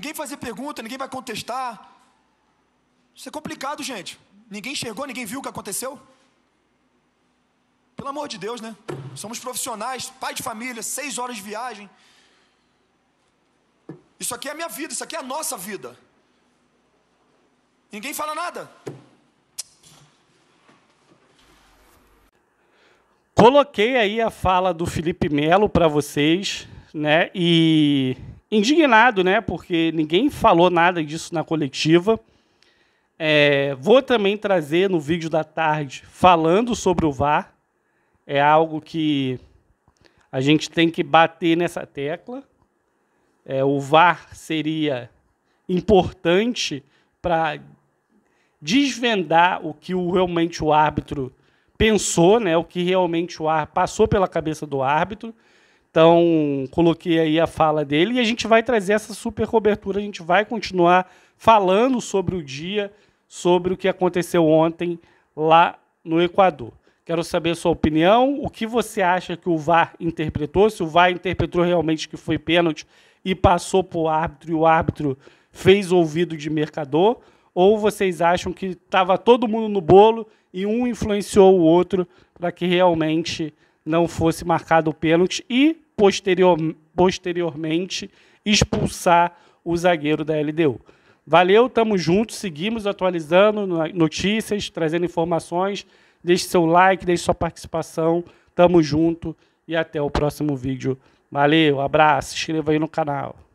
Ninguém vai fazer pergunta, ninguém vai contestar. Isso é complicado, gente. Ninguém enxergou, ninguém viu o que aconteceu. Pelo amor de Deus, né? Somos profissionais, pai de família, seis horas de viagem. Isso aqui é a minha vida, isso aqui é a nossa vida. Ninguém fala nada. Coloquei aí a fala do Felipe Melo para vocês, né? E indignado, né? Porque ninguém falou nada disso na coletiva. É, vou também trazer no vídeo da tarde falando sobre o VAR. É algo que a gente tem que bater nessa tecla. É, o VAR seria importante para desvendar o que o, realmente o árbitro pensou, né? O que realmente o ar passou pela cabeça do árbitro. Então, coloquei aí a fala dele e a gente vai trazer essa super cobertura, a gente vai continuar falando sobre o dia, sobre o que aconteceu ontem lá no Equador. Quero saber a sua opinião, o que você acha que o VAR interpretou, se o VAR interpretou realmente que foi pênalti e passou para o árbitro e o árbitro fez ouvido de mercador, ou vocês acham que estava todo mundo no bolo e um influenciou o outro para que realmente não fosse marcado o pênalti e, posterior, posteriormente, expulsar o zagueiro da LDU. Valeu, tamo junto, seguimos atualizando notícias, trazendo informações. Deixe seu like, deixe sua participação. Tamo junto e até o próximo vídeo. Valeu, abraço, se inscreva aí no canal.